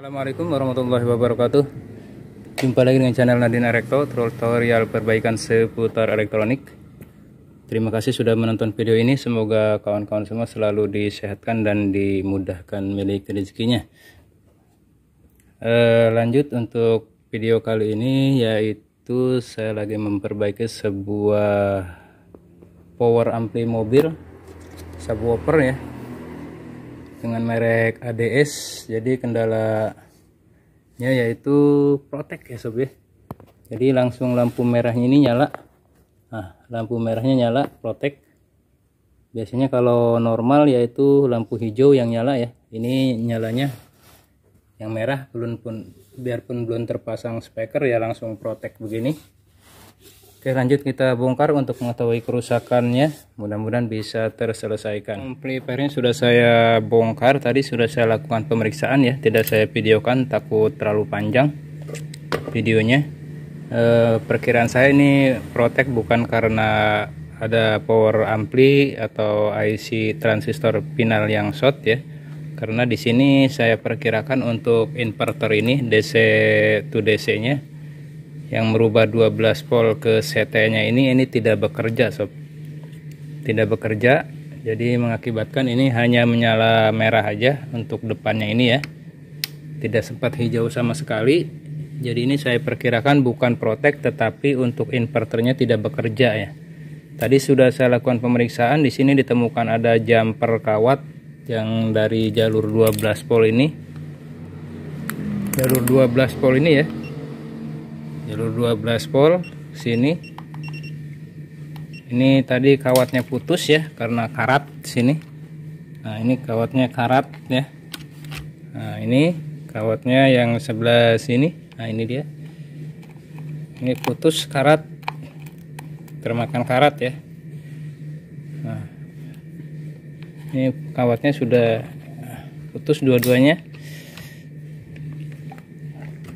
Assalamualaikum warahmatullahi wabarakatuh Jumpa lagi dengan channel Nadine Erecto Tutorial perbaikan seputar elektronik Terima kasih sudah menonton video ini Semoga kawan-kawan semua selalu disehatkan dan dimudahkan milik rezekinya e, Lanjut untuk video kali ini Yaitu saya lagi memperbaiki sebuah power ampli mobil subwoofer ya dengan merek ADS jadi kendalanya yaitu protek ya sob ya jadi langsung lampu merahnya ini nyala nah lampu merahnya nyala protek biasanya kalau normal yaitu lampu hijau yang nyala ya ini nyalanya yang merah belum pun biarpun belum terpasang speaker ya langsung protek begini Oke lanjut kita bongkar untuk mengetahui kerusakannya mudah-mudahan bisa terselesaikan amplifier sudah saya bongkar tadi sudah saya lakukan pemeriksaan ya tidak saya videokan takut terlalu panjang videonya e, perkiraan saya ini protek bukan karena ada power ampli atau IC transistor final yang short ya karena di sini saya perkirakan untuk inverter ini DC to DC nya yang merubah 12 volt ke CT-nya ini ini tidak bekerja sob. Tidak bekerja jadi mengakibatkan ini hanya menyala merah aja untuk depannya ini ya. Tidak sempat hijau sama sekali. Jadi ini saya perkirakan bukan protek tetapi untuk inverternya tidak bekerja ya. Tadi sudah saya lakukan pemeriksaan di sini ditemukan ada jumper kawat yang dari jalur 12 volt ini. Jalur 12 volt ini ya jalur 12 volt sini ini tadi kawatnya putus ya karena karat sini nah ini kawatnya karat ya nah ini kawatnya yang sebelah sini nah ini dia ini putus karat termakan karat ya nah ini kawatnya sudah putus dua-duanya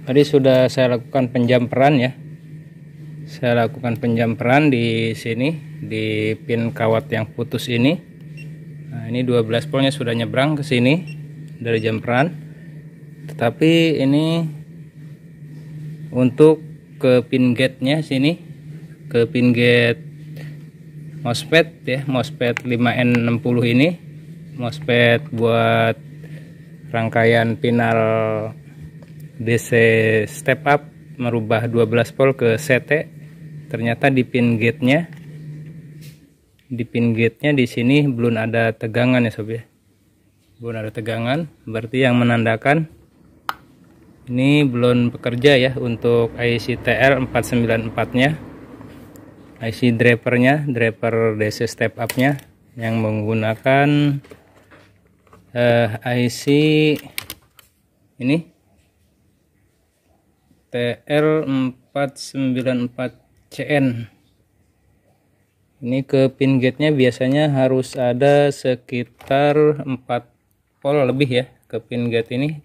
tadi sudah saya lakukan penjamperan ya saya lakukan penjamperan di sini di pin kawat yang putus ini nah ini 12 polnya sudah nyebrang ke sini dari jamperan tetapi ini untuk ke pin gate nya sini ke pin gate MOSFET ya MOSFET 5N60 ini MOSFET buat rangkaian final. DC step up merubah 12 volt ke CT ternyata di pin gate-nya di pin gate-nya di sini belum ada tegangan ya sob ya belum ada tegangan berarti yang menandakan ini belum bekerja ya untuk IC TL494 nya IC nya driver DC step up nya yang menggunakan eh, IC ini TL494CN ini ke pin gate-nya biasanya harus ada sekitar 4 volt lebih ya ke pin gate ini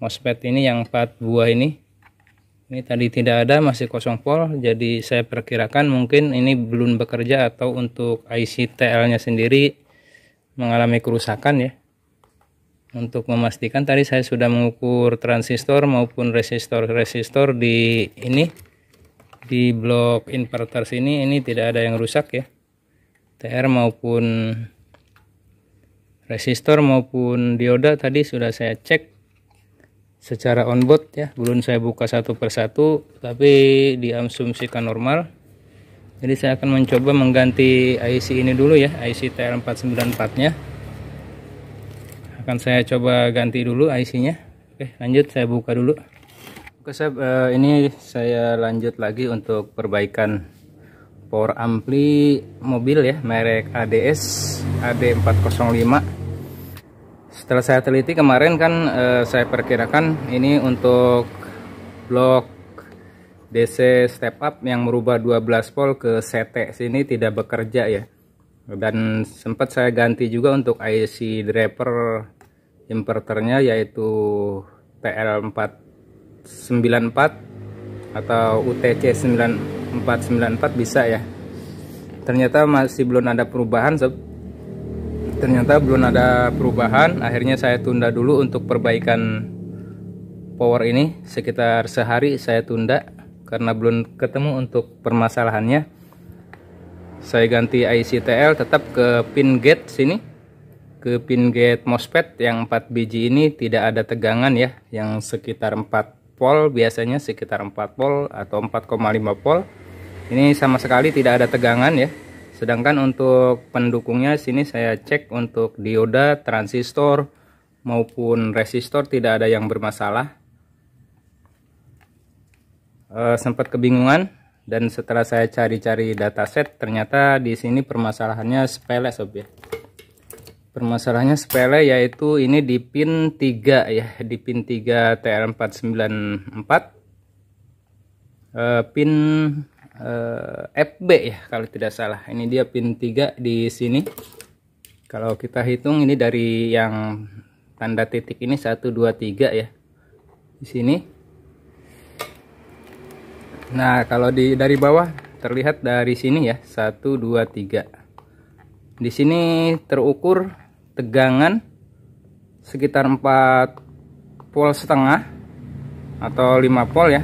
MOSFET ini yang 4 buah ini ini tadi tidak ada masih kosong volt jadi saya perkirakan mungkin ini belum bekerja atau untuk IC TL nya sendiri mengalami kerusakan ya untuk memastikan tadi saya sudah mengukur transistor maupun resistor-resistor di ini di blok inverter sini ini tidak ada yang rusak ya. TR maupun resistor maupun dioda tadi sudah saya cek secara on board ya belum saya buka satu persatu tapi diasumsikan normal jadi saya akan mencoba mengganti IC ini dulu ya IC TR494 nya akan saya coba ganti dulu IC-nya oke lanjut saya buka dulu oke sob uh, eh, ini saya lanjut lagi untuk perbaikan power ampli mobil ya merek ADS AD405 setelah saya teliti kemarin kan uh, saya perkirakan ini untuk blok DC step up yang merubah 12 volt ke CT sini tidak bekerja ya dan sempat saya ganti juga untuk IC driver inverternya yaitu TL494 atau UTC9494 bisa ya ternyata masih belum ada perubahan sob. ternyata belum ada perubahan akhirnya saya tunda dulu untuk perbaikan power ini sekitar sehari saya tunda karena belum ketemu untuk permasalahannya saya ganti IC TL tetap ke pin gate sini ke pin gate MOSFET yang 4 biji ini tidak ada tegangan ya yang sekitar 4 volt biasanya sekitar 4 volt atau 4,5 volt ini sama sekali tidak ada tegangan ya sedangkan untuk pendukungnya sini saya cek untuk dioda transistor maupun resistor tidak ada yang bermasalah e, sempat kebingungan dan setelah saya cari-cari dataset ternyata di sini permasalahannya sepele sob ya permasalahannya sepele yaitu ini di pin 3 ya di pin 3 tr 494 e, pin e, eh, FB ya kalau tidak salah ini dia pin 3 di sini kalau kita hitung ini dari yang tanda titik ini 123 ya di sini Nah, kalau di dari bawah terlihat dari sini ya, satu dua tiga Di sini terukur tegangan sekitar 4 volt setengah atau 5 volt ya.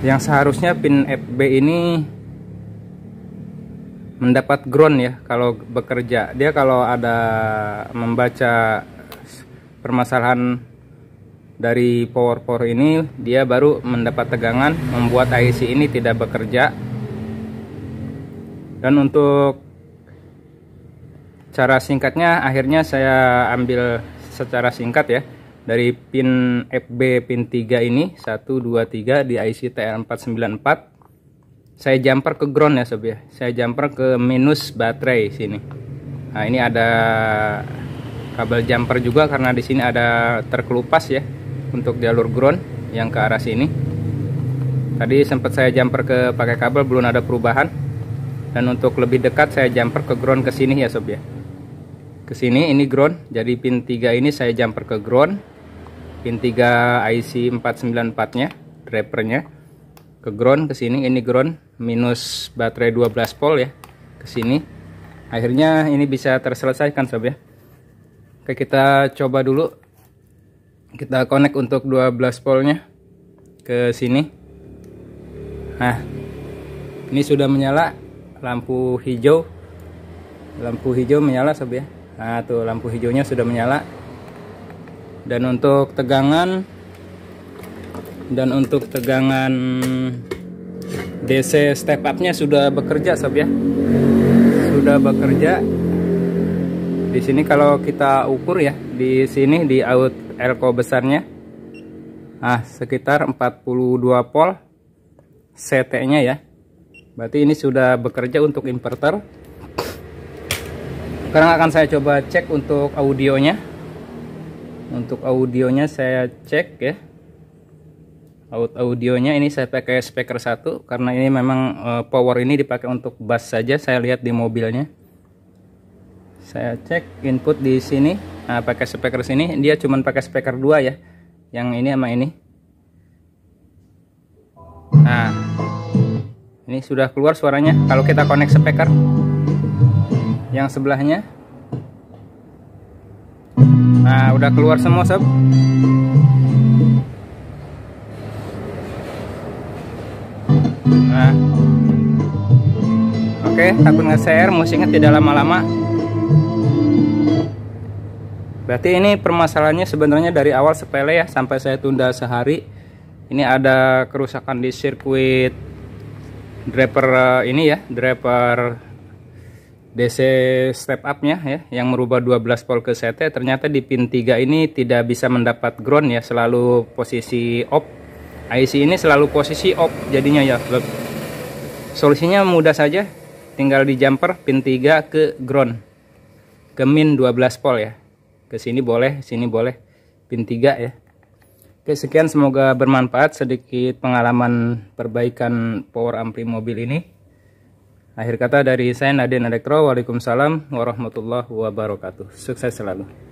Yang seharusnya pin FB ini mendapat ground ya kalau bekerja. Dia kalau ada membaca permasalahan dari power power ini dia baru mendapat tegangan membuat IC ini tidak bekerja dan untuk cara singkatnya akhirnya saya ambil secara singkat ya dari pin FB pin 3 ini 1 2 3 di IC TR494 saya jumper ke ground ya sob ya saya jumper ke minus baterai sini nah ini ada kabel jumper juga karena di sini ada terkelupas ya untuk jalur ground yang ke arah sini tadi sempat saya jumper ke pakai kabel belum ada perubahan dan untuk lebih dekat saya jumper ke ground ke sini ya sob ya ke sini ini ground jadi pin 3 ini saya jumper ke ground pin 3 IC 494 nya drivernya, ke ground ke sini ini ground minus baterai 12 volt ya ke sini akhirnya ini bisa terselesaikan sob ya Oke kita coba dulu kita connect untuk 12 polnya ke sini nah ini sudah menyala lampu hijau lampu hijau menyala sob ya nah tuh lampu hijaunya sudah menyala dan untuk tegangan dan untuk tegangan DC step up nya sudah bekerja sob ya sudah bekerja di sini kalau kita ukur ya, di sini di out elko besarnya ah sekitar 42 volt CT-nya ya. Berarti ini sudah bekerja untuk inverter. Sekarang akan saya coba cek untuk audionya. Untuk audionya saya cek ya. Out audionya ini saya pakai speaker satu karena ini memang eh, power ini dipakai untuk bass saja. Saya lihat di mobilnya saya cek input di sini nah, pakai speaker sini dia cuma pakai speaker dua ya yang ini sama ini nah ini sudah keluar suaranya kalau kita connect speaker yang sebelahnya nah udah keluar semua sob nah oke okay, takut nge-share musiknya tidak lama-lama Berarti ini permasalahannya sebenarnya dari awal sepele ya sampai saya tunda sehari. Ini ada kerusakan di sirkuit driver eh, ini ya, driver DC step up-nya ya yang merubah 12 volt ke CT ternyata di pin 3 ini tidak bisa mendapat ground ya, selalu posisi off. IC ini selalu posisi off jadinya ya. Solusinya mudah saja, tinggal di jumper pin 3 ke ground ke min 12 volt ya ke sini boleh sini boleh pin 3 ya Oke sekian semoga bermanfaat sedikit pengalaman perbaikan power ampli mobil ini akhir kata dari saya Nadine Elektro Waalaikumsalam warahmatullahi wabarakatuh sukses selalu